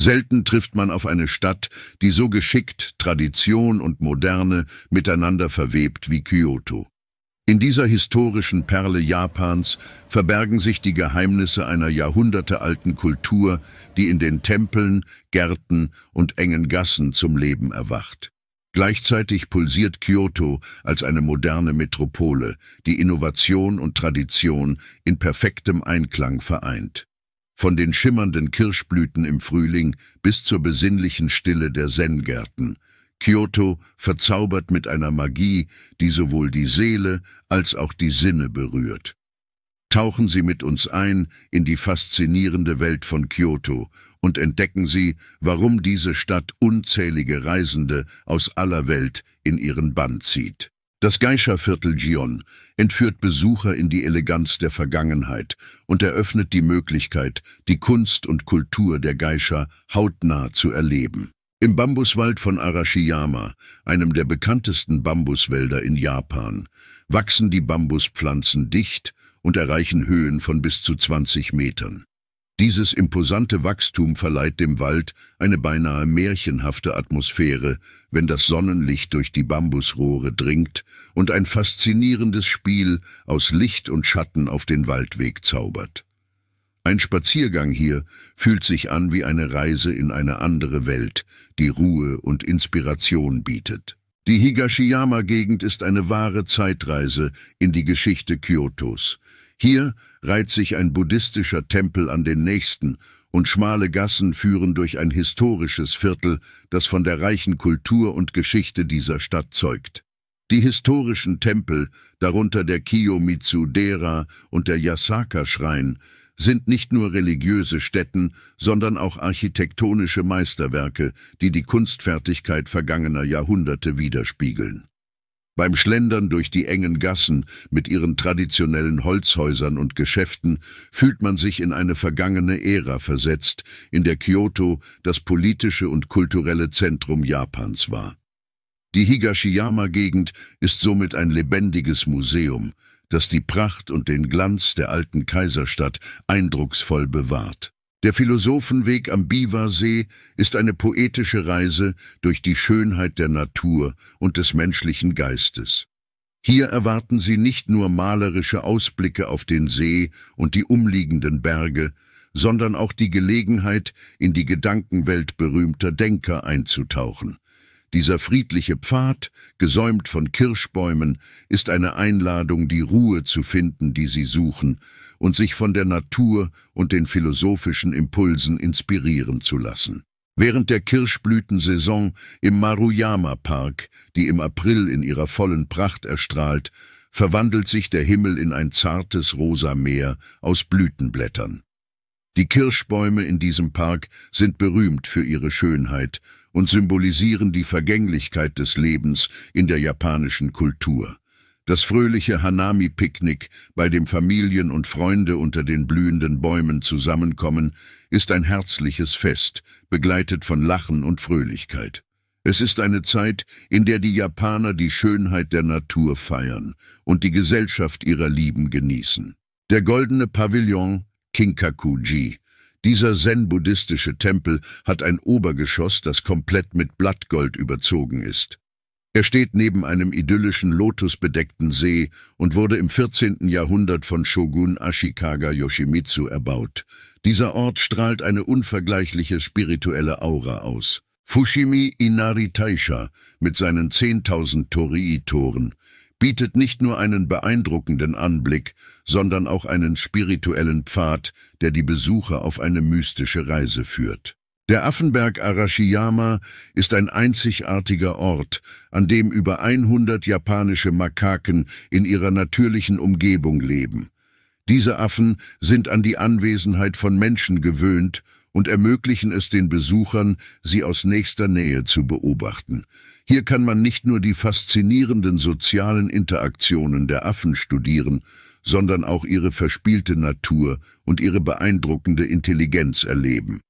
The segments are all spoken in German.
Selten trifft man auf eine Stadt, die so geschickt Tradition und Moderne miteinander verwebt wie Kyoto. In dieser historischen Perle Japans verbergen sich die Geheimnisse einer jahrhundertealten Kultur, die in den Tempeln, Gärten und engen Gassen zum Leben erwacht. Gleichzeitig pulsiert Kyoto als eine moderne Metropole, die Innovation und Tradition in perfektem Einklang vereint von den schimmernden Kirschblüten im Frühling bis zur besinnlichen Stille der Zen-Gärten. Kyoto verzaubert mit einer Magie, die sowohl die Seele als auch die Sinne berührt. Tauchen Sie mit uns ein in die faszinierende Welt von Kyoto und entdecken Sie, warum diese Stadt unzählige Reisende aus aller Welt in ihren Bann zieht. Das Geisha-Viertel Gion entführt Besucher in die Eleganz der Vergangenheit und eröffnet die Möglichkeit, die Kunst und Kultur der Geisha hautnah zu erleben. Im Bambuswald von Arashiyama, einem der bekanntesten Bambuswälder in Japan, wachsen die Bambuspflanzen dicht und erreichen Höhen von bis zu 20 Metern. Dieses imposante Wachstum verleiht dem Wald eine beinahe märchenhafte Atmosphäre, wenn das Sonnenlicht durch die Bambusrohre dringt und ein faszinierendes Spiel aus Licht und Schatten auf den Waldweg zaubert. Ein Spaziergang hier fühlt sich an wie eine Reise in eine andere Welt, die Ruhe und Inspiration bietet. Die Higashiyama-Gegend ist eine wahre Zeitreise in die Geschichte Kyotos, hier reiht sich ein buddhistischer Tempel an den nächsten und schmale Gassen führen durch ein historisches Viertel, das von der reichen Kultur und Geschichte dieser Stadt zeugt. Die historischen Tempel, darunter der Kiyomitsu-dera und der Yasaka-Schrein, sind nicht nur religiöse Stätten, sondern auch architektonische Meisterwerke, die die Kunstfertigkeit vergangener Jahrhunderte widerspiegeln. Beim Schlendern durch die engen Gassen mit ihren traditionellen Holzhäusern und Geschäften fühlt man sich in eine vergangene Ära versetzt, in der Kyoto das politische und kulturelle Zentrum Japans war. Die Higashiyama-Gegend ist somit ein lebendiges Museum, das die Pracht und den Glanz der alten Kaiserstadt eindrucksvoll bewahrt. Der Philosophenweg am Biwasee ist eine poetische Reise durch die Schönheit der Natur und des menschlichen Geistes. Hier erwarten Sie nicht nur malerische Ausblicke auf den See und die umliegenden Berge, sondern auch die Gelegenheit, in die Gedankenwelt berühmter Denker einzutauchen – dieser friedliche Pfad, gesäumt von Kirschbäumen, ist eine Einladung, die Ruhe zu finden, die sie suchen, und sich von der Natur und den philosophischen Impulsen inspirieren zu lassen. Während der Kirschblütensaison im Maruyama-Park, die im April in ihrer vollen Pracht erstrahlt, verwandelt sich der Himmel in ein zartes rosa Meer aus Blütenblättern. Die Kirschbäume in diesem Park sind berühmt für ihre Schönheit und symbolisieren die Vergänglichkeit des Lebens in der japanischen Kultur. Das fröhliche Hanami-Picknick, bei dem Familien und Freunde unter den blühenden Bäumen zusammenkommen, ist ein herzliches Fest, begleitet von Lachen und Fröhlichkeit. Es ist eine Zeit, in der die Japaner die Schönheit der Natur feiern und die Gesellschaft ihrer Lieben genießen. Der goldene Pavillon Kinkakuji dieser zen-buddhistische Tempel hat ein Obergeschoss, das komplett mit Blattgold überzogen ist. Er steht neben einem idyllischen lotusbedeckten See und wurde im 14. Jahrhundert von Shogun Ashikaga Yoshimitsu erbaut. Dieser Ort strahlt eine unvergleichliche spirituelle Aura aus. Fushimi Inari Taisha mit seinen 10.000 Torii-Toren bietet nicht nur einen beeindruckenden Anblick, sondern auch einen spirituellen Pfad, der die Besucher auf eine mystische Reise führt. Der Affenberg Arashiyama ist ein einzigartiger Ort, an dem über 100 japanische Makaken in ihrer natürlichen Umgebung leben. Diese Affen sind an die Anwesenheit von Menschen gewöhnt und ermöglichen es den Besuchern, sie aus nächster Nähe zu beobachten. Hier kann man nicht nur die faszinierenden sozialen Interaktionen der Affen studieren, sondern auch ihre verspielte Natur und ihre beeindruckende Intelligenz erleben.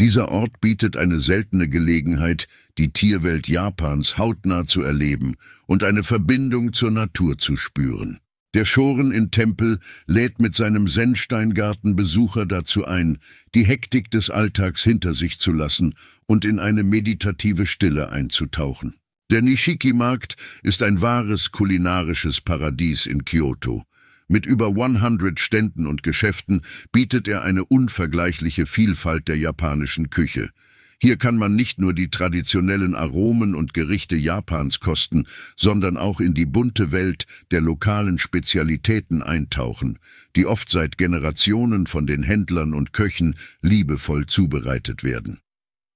Dieser Ort bietet eine seltene Gelegenheit, die Tierwelt Japans hautnah zu erleben und eine Verbindung zur Natur zu spüren. Der Schoren in Tempel lädt mit seinem Sennsteingarten Besucher dazu ein, die Hektik des Alltags hinter sich zu lassen und in eine meditative Stille einzutauchen. Der Nishiki-Markt ist ein wahres kulinarisches Paradies in Kyoto. Mit über 100 Ständen und Geschäften bietet er eine unvergleichliche Vielfalt der japanischen Küche – hier kann man nicht nur die traditionellen Aromen und Gerichte Japans kosten, sondern auch in die bunte Welt der lokalen Spezialitäten eintauchen, die oft seit Generationen von den Händlern und Köchen liebevoll zubereitet werden.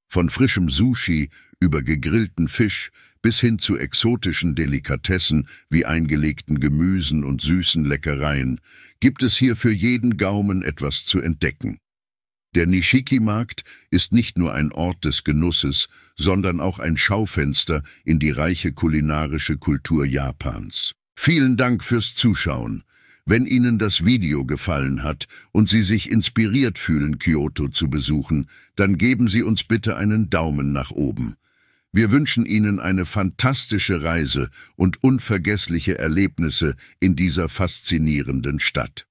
Von frischem Sushi über gegrillten Fisch bis hin zu exotischen Delikatessen wie eingelegten Gemüsen und süßen Leckereien gibt es hier für jeden Gaumen etwas zu entdecken. Der Nishiki-Markt ist nicht nur ein Ort des Genusses, sondern auch ein Schaufenster in die reiche kulinarische Kultur Japans. Vielen Dank fürs Zuschauen. Wenn Ihnen das Video gefallen hat und Sie sich inspiriert fühlen, Kyoto zu besuchen, dann geben Sie uns bitte einen Daumen nach oben. Wir wünschen Ihnen eine fantastische Reise und unvergessliche Erlebnisse in dieser faszinierenden Stadt.